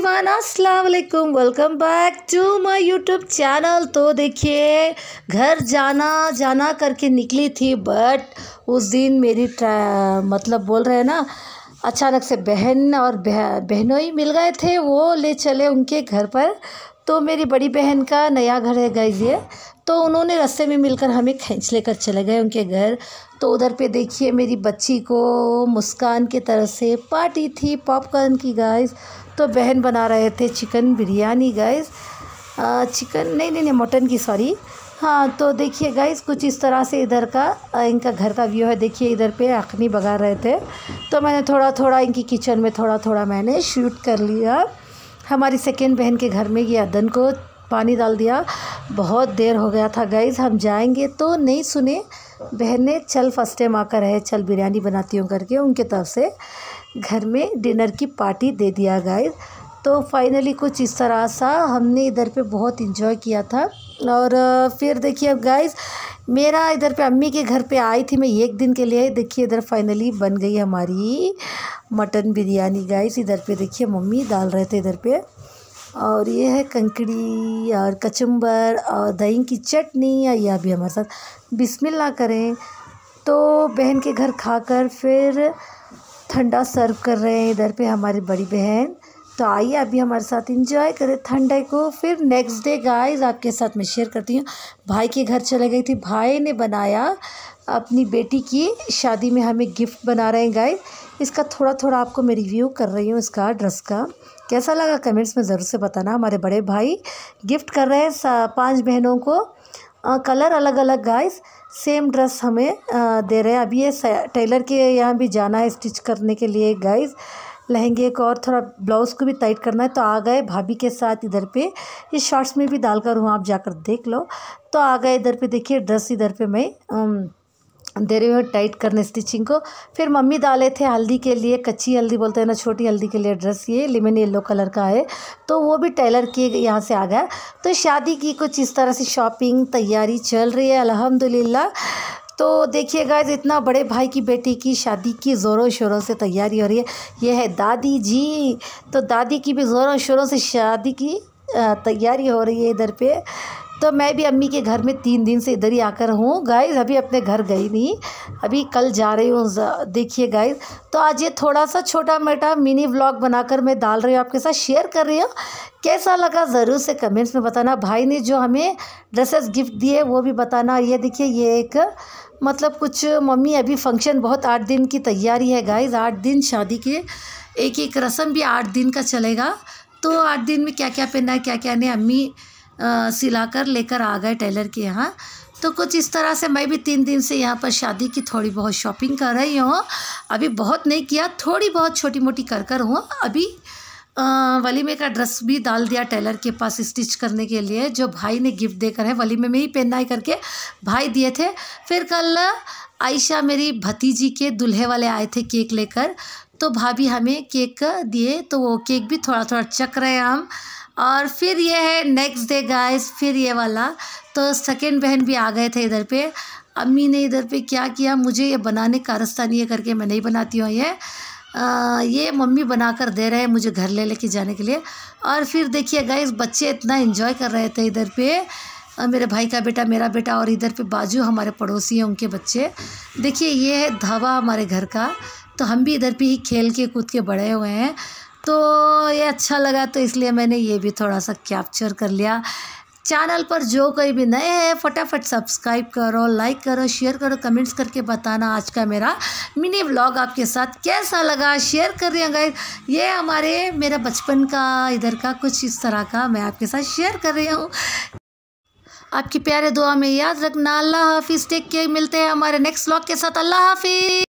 everyone अस्सलाम वालेकुम welcome back to my YouTube channel तो देखिए घर जाना जाना करके निकली थी बट उस दिन मेरी मतलब बोल रहे हैं ना अचानक से बहन और बहनों ही मिल गए थे वो ले चले उनके घर पर तो मेरी बड़ी बहन का नया घर है गई ये तो उन्होंने रस्ते में मिलकर हमें खींच लेकर चले गए उनके घर तो उधर पे देखिए मेरी बच्ची को मुस्कान की तरफ से पार्टी थी पॉपकॉर्न की गाइस तो बहन बना रहे थे चिकन बिरयानी गाइस चिकन नहीं नहीं नहीं मटन की सॉरी हाँ तो देखिए गाइस कुछ इस तरह से इधर का इनका घर का व्यू है देखिए इधर पे अखनी बगा रहे थे तो मैंने थोड़ा थोड़ा इनकी किचन में थोड़ा थोड़ा मैंने शूट कर लिया हमारी सेकेंड बहन के घर में गया अदन को पानी डाल दिया बहुत देर हो गया था गाइज हम जाएंगे तो नहीं सुने बहन ने चल फर्स्ट टाइम आकर है चल बिरयानी बनाती हूँ करके उनके तरफ से घर में डिनर की पार्टी दे दिया गाइज तो फाइनली कुछ इस तरह सा हमने इधर पे बहुत इन्जॉय किया था और फिर देखिए अब गाइज़ मेरा इधर पे अम्मी के घर पे आई थी मैं एक दिन के लिए देखिए इधर फाइनली बन गई हमारी मटन बिरयानी गाइस इधर पे देखिए मम्मी डाल रहे थे इधर पे और ये है कंकड़ी और कचुम्बर और दही की चटनी या यह भी हमारे साथ बिस्मिल्लाह करें तो बहन के घर खाकर फिर ठंडा सर्व कर रहे हैं इधर पे हमारी बड़ी बहन तो आइए अभी हमारे साथ इंजॉय करें ठंडे को फिर नेक्स्ट डे गाइस आपके साथ मैं शेयर करती हूँ भाई के घर चले गई थी भाई ने बनाया अपनी बेटी की शादी में हमें गिफ्ट बना रहे हैं गाइस इसका थोड़ा थोड़ा आपको मैं रिव्यू कर रही हूँ इसका ड्रेस का कैसा लगा कमेंट्स में ज़रूर से बताना हमारे बड़े भाई गिफ्ट कर रहे हैं पाँच बहनों को आ, कलर अलग अलग गाइस सेम ड्रेस हमें आ, दे रहे हैं अभी ये टेलर के यहाँ भी जाना है स्टिच करने के लिए गाइज़ लहंगे को और थोड़ा ब्लाउज़ को भी टाइट करना है तो आ गए भाभी के साथ इधर पे ये शॉर्ट्स में भी डालकर हूँ आप जाकर देख लो तो आ गए इधर पे देखिए ड्रेस इधर पे मैं दे रही हूँ टाइट करने स्टिचिंग को फिर मम्मी डाले थे हल्दी के लिए कच्ची हल्दी बोलते हैं ना छोटी हल्दी के लिए ड्रेस ये लेमन येल्लो कलर का है तो वो भी टेलर के यहाँ से आ गया तो शादी की कुछ इस तरह से शॉपिंग तैयारी चल रही है अलहमदिल्ला तो देखिए गाइज इतना बड़े भाई की बेटी की शादी की ज़ोरों शोरों से तैयारी हो रही है यह है दादी जी तो दादी की भी ज़ोरों शोरों से शादी की तैयारी हो रही है इधर पे तो मैं भी अम्मी के घर में तीन दिन से इधर ही आकर हूँ गाइज अभी अपने घर गई नहीं अभी कल जा रही हूँ देखिए गाइज तो आज ये थोड़ा सा छोटा मोटा मिनी व्लॉग बनाकर मैं डाल रही हूँ आपके साथ शेयर कर रही हूँ कैसा लगा ज़रूर से कमेंट्स में बताना भाई ने जो हमें ड्रेसेस गिफ्ट दिए वो भी बताना ये देखिए ये एक मतलब कुछ मम्मी अभी फंक्शन बहुत आठ दिन की तैयारी है गाइज आठ दिन शादी के एक एक रस्म भी आठ दिन का चलेगा तो आठ दिन में क्या क्या पहनना है क्या क्या नहीं अम्मी सिलाकर लेकर आ गए टेलर के यहाँ तो कुछ इस तरह से मैं भी तीन दिन से यहाँ पर शादी की थोड़ी बहुत शॉपिंग कर रही हूँ अभी बहुत नहीं किया थोड़ी बहुत छोटी मोटी कर कर हूँ अभी वलीमे का ड्रेस भी डाल दिया टेलर के पास स्टिच करने के लिए जो भाई ने गिफ्ट देकर है वलीमे में ही पहनना करके भाई दिए थे फिर कल आयशा मेरी भतीजी के दूल्हे वाले आए थे केक लेकर तो भाभी हमें केक दिए तो वो केक भी थोड़ा थोड़ा चक रहे हैं हम और फिर ये है नेक्स्ट डे गाइस फिर ये वाला तो सेकेंड बहन भी आ गए थे इधर पे अम्मी ने इधर पे क्या किया मुझे ये बनाने का रास्ता नहीं है करके मैं नहीं बनाती हूँ ये आ, ये मम्मी बना कर दे रहे हैं मुझे घर ले लेके जाने के लिए और फिर देखिए गाइस बच्चे इतना इन्जॉय कर रहे थे इधर पे मेरे भाई का बेटा मेरा बेटा और इधर पे बाजू हमारे पड़ोसी हैं उनके बच्चे देखिए ये है धावा हमारे घर का तो हम भी इधर पे ही खेल के कूद के बड़े हुए हैं तो ये अच्छा लगा तो इसलिए मैंने ये भी थोड़ा सा कैप्चर कर लिया चैनल पर जो कोई भी नए हैं फटाफट सब्सक्राइब करो लाइक करो शेयर करो कमेंट्स करके बताना आज का मेरा मिनी व्लॉग आपके साथ कैसा लगा शेयर कर रही हूँ ये हमारे मेरा बचपन का इधर का कुछ इस तरह का मैं आपके साथ शेयर कर रही हूँ आपकी प्यारे दुआ में याद रखना अल्लाह हाफिज़ टेक के मिलते हैं हमारे नेक्स्ट व्लॉग के साथ अल्लाह हाफिज़